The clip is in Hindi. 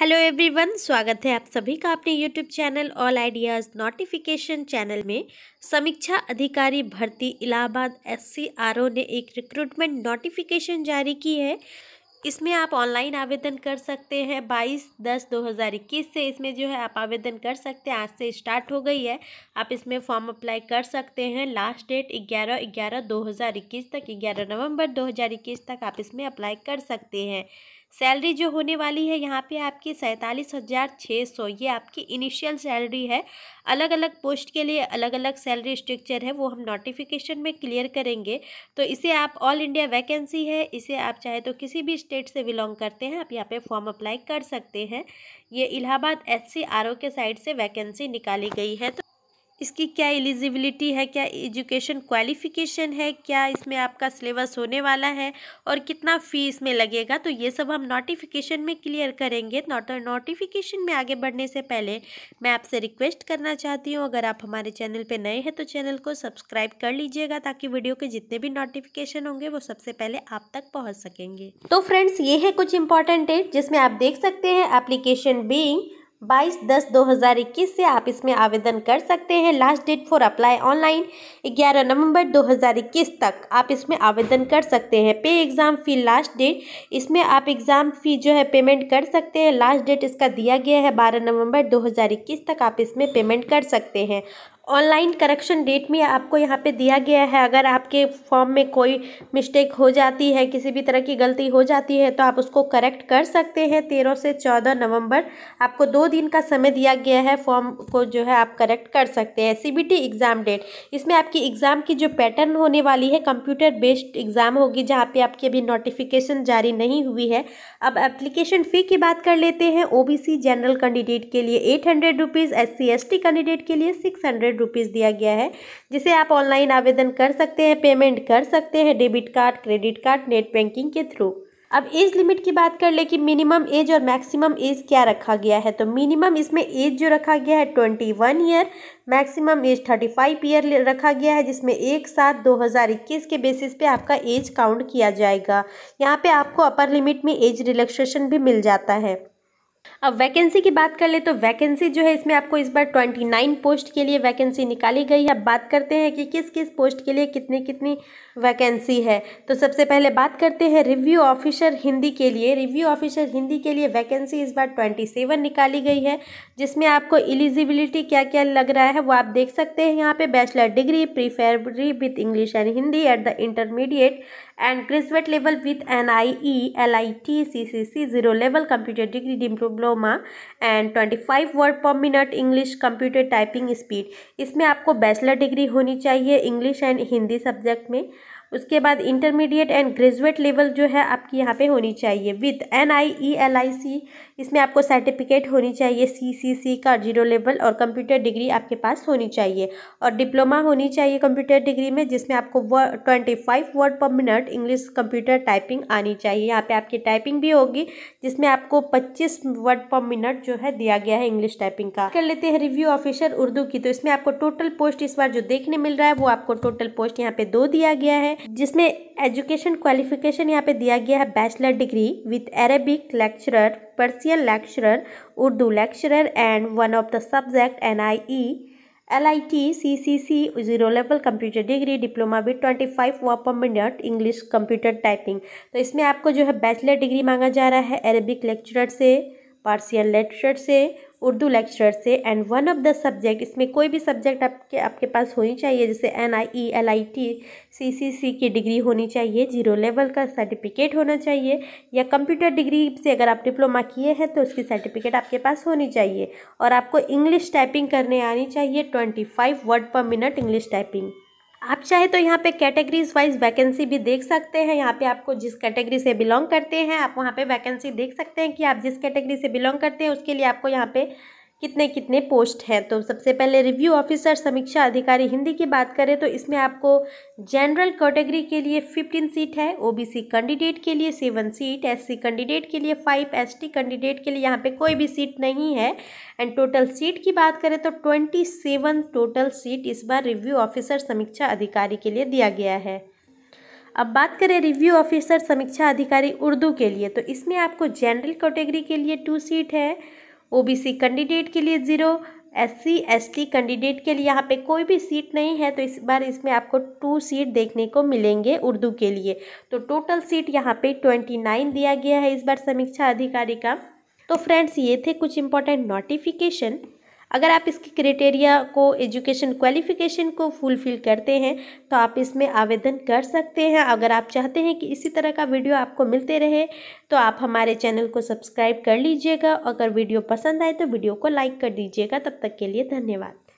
हेलो एवरीवन स्वागत है आप सभी का अपने YouTube channel all ideas notification channel में समीक्षा अधिकारी भर्ती इलाहाबाद एससीआरओ ने एक रिक्रूटमेंट नोटिफिकेशन जारी की है इसमें आप ऑनलाइन आवेदन कर सकते हैं 22 दस 2021 से इसमें जो है आप आवेदन कर सकते हैं आज से स्टार्ट हो गई है आप इसमें फॉर्म अप्लाई कर सकते हैं लास्ट डेट 11 ग्यारह इक्कीस तक 11 नवंबर 2021 तक आप इसमें अप्लाई कर सकते हैं सैलरी जो होने वाली है यहाँ पे आपकी सैंतालीस हज़ार छः सौ ये आपकी इनिशियल सैलरी है अलग अलग पोस्ट के लिए अलग अलग सैलरी स्ट्रक्चर है वो हम नोटिफिकेशन में क्लियर करेंगे तो इसे आप ऑल इंडिया वैकेंसी है इसे आप चाहे तो किसी भी स्टेट से बिलोंग करते हैं आप यहाँ पे फॉर्म अप्लाई कर सकते हैं ये इलाहाबाद एस के साइड से वैकेंसी निकाली गई है तो इसकी क्या एलिजिबिलिटी है क्या एजुकेशन क्वालिफिकेशन है क्या इसमें आपका सिलेबस होने वाला है और कितना फ़ी इसमें लगेगा तो ये सब हम नोटिफिकेशन में क्लियर करेंगे नोटिफिकेशन में आगे बढ़ने से पहले मैं आपसे रिक्वेस्ट करना चाहती हूँ अगर आप हमारे चैनल पर नए हैं तो चैनल को सब्सक्राइब कर लीजिएगा ताकि वीडियो के जितने भी नोटिफिकेशन होंगे वो सबसे पहले आप तक पहुँच सकेंगे तो फ्रेंड्स ये है कुछ इंपॉर्टेंट डेट जिसमें आप देख सकते हैं एप्लीकेशन बींग बाईस दस दो हज़ार इक्कीस से आप इसमें आवेदन कर सकते हैं last date for apply online ग्यारह नवंबर दो हज़ार इक्कीस तक आप इसमें आवेदन कर सकते हैं पे एग्ज़ाम फ़ी लास्ट डेट इसमें आप एग्ज़ाम फ़ी जो है पेमेंट कर सकते हैं लास्ट डेट इसका दिया गया है बारह नवंबर दो हज़ार इक्कीस तक आप इसमें पेमेंट कर सकते हैं ऑनलाइन करेक्शन डेट में आपको यहाँ पे दिया गया है अगर आपके फॉर्म में कोई मिस्टेक हो जाती है किसी भी तरह की गलती हो जाती है तो आप उसको करेक्ट कर सकते हैं तेरह से चौदह नवंबर आपको दो दिन का समय दिया गया है फॉर्म को जो है आप करेक्ट कर सकते हैं सी एग्ज़ाम डेट इसमें आपकी एग्ज़ाम की जो पैटर्न होने वाली है कंप्यूटर बेस्ड एग्ज़ाम होगी जहाँ पर आपकी अभी नोटिफिकेशन जारी नहीं हुई है अब एप्लीकेशन फ़ी की बात कर लेते हैं ओ जनरल कैंडिडेट के लिए एट हंड्रेड कैंडिडेट के लिए सिक्स हंड्रेड हंड्रेड रुपीज़ दिया गया है जिसे आप ऑनलाइन आवेदन कर सकते हैं पेमेंट कर सकते हैं debit card credit card net banking के थ्रू अब एज लिमिट की बात कर ले कि मिनिमम एज और मैक्सिमम एज क्या रखा गया है तो मिनिमम इसमें एज जो रखा गया है twenty one year maximum age thirty five year रखा गया है जिसमें एक साथ दो हज़ार इक्कीस के बेसिस पे आपका एज काउंट किया जाएगा यहाँ पे आपको अपर लिमिट में एज रिलैक्सेशन भी मिल जाता है अब वैकेंसी की बात कर ले तो वैकेंसी जो है इसमें आपको इस बार 29 पोस्ट के लिए वैकेंसी निकाली गई है अब बात करते हैं कि किस किस पोस्ट के लिए कितनी कितनी वैकेंसी है तो सबसे पहले बात करते हैं रिव्यू ऑफिसर हिंदी के लिए रिव्यू ऑफिसर हिंदी के लिए वैकेंसी इस बार 27 निकाली गई है जिसमें आपको एलिजिबिलिटी क्या क्या लग रहा है वो आप देख सकते हैं यहाँ पर bachelor degree preferably with English and Hindi at the intermediate and graduate level with N I E L I T C C C zero level computer degree diploma and twenty five word per minute English computer typing speed इसमें आपको बैचलर डिग्री होनी चाहिए इंग्लिश एंड हिंदी सब्जेक्ट में उसके बाद इंटरमीडिएट एंड ग्रेजुएट लेवल जो है आपकी यहाँ पे होनी चाहिए with N I E L I C इसमें आपको सर्टिफिकेट होनी चाहिए सी सी सी का जीरो लेवल और कंप्यूटर डिग्री आपके पास होनी चाहिए और डिप्लोमा होनी चाहिए कंप्यूटर डिग्री में जिसमें आपको twenty five word per minute English computer typing आनी चाहिए यहाँ पे आपकी टाइपिंग भी होगी जिसमें आपको पच्चीस वर्ड पर मिनट जो है दिया गया है इंग्लिश टाइपिंग का कर लेते हैं रिव्यू ऑफिसर उर्दू की तो इसमें आपको टोटल पोस्ट इस बार जो देखने मिल रहा है वो आपको टोटल पोस्ट यहाँ पे दो दिया गया है जिसमें एजुकेशन क्वालिफिकेशन यहाँ पे दिया गया है bachelor degree with Arabic lecturer Persian lecturer Urdu lecturer and one of the subject N I E L I T C C C zero level computer degree diploma with twenty five व per minute English computer typing तो इसमें आपको जो है बैचलर डिग्री मांगा जा रहा है अरेबिक लेक्चरर से पार्सियन लेक्चरर से उर्दू लेक्चरर से and one of the subject इसमें कोई भी सब्जेक्ट आपके आपके पास होनी चाहिए जैसे N I E L I T C C C की डिग्री होनी चाहिए जीरो लेवल का सर्टिफिकेट होना चाहिए या कंप्यूटर डिग्री से अगर आप डिप्लोमा किए हैं तो उसकी सर्टिफिकेट आपके पास होनी चाहिए और आपको इंग्लिश टाइपिंग करने आनी चाहिए twenty five word per minute English typing आप चाहे तो यहाँ पे कैटेगरीज वाइज वैकेंसी भी देख सकते हैं यहाँ पे आपको जिस कैटेगरी से बिलोंग करते हैं आप वहाँ पे वैकेंसी देख सकते हैं कि आप जिस कैटेगरी से बिलोंग करते हैं उसके लिए आपको यहाँ पे कितने कितने पोस्ट हैं तो सबसे पहले रिव्यू ऑफिसर समीक्षा अधिकारी हिंदी की बात करें तो इसमें आपको जनरल कैटेगरी के लिए फिफ्टीन सीट है ओबीसी कैंडिडेट के लिए सेवन सीट एससी कैंडिडेट के लिए फाइव एसटी कैंडिडेट के लिए यहाँ पे कोई भी सीट नहीं है एंड टोटल सीट की बात करें तो ट्वेंटी सेवन टोटल सीट इस बार रिव्यू ऑफिसर समीक्षा अधिकारी के लिए दिया गया है अब बात करें रिव्यू ऑफिसर समीक्षा अधिकारी उर्दू के लिए तो इसमें आपको जनरल कैटेगरी के लिए टू सीट है ओबीसी कैंडिडेट के लिए ज़ीरो एससी एसटी कैंडिडेट के लिए यहाँ पे कोई भी सीट नहीं है तो इस बार इसमें आपको टू सीट देखने को मिलेंगे उर्दू के लिए तो टोटल सीट यहाँ पे ट्वेंटी नाइन दिया गया है इस बार समीक्षा अधिकारी का तो फ्रेंड्स ये थे कुछ इंपॉर्टेंट नोटिफिकेशन अगर आप इसकी क्राइटेरिया को एजुकेशन क्वालिफिकेशन को फुलफ़िल करते हैं तो आप इसमें आवेदन कर सकते हैं अगर आप चाहते हैं कि इसी तरह का वीडियो आपको मिलते रहे तो आप हमारे चैनल को सब्सक्राइब कर लीजिएगा अगर वीडियो पसंद आए तो वीडियो को लाइक कर दीजिएगा तब तक के लिए धन्यवाद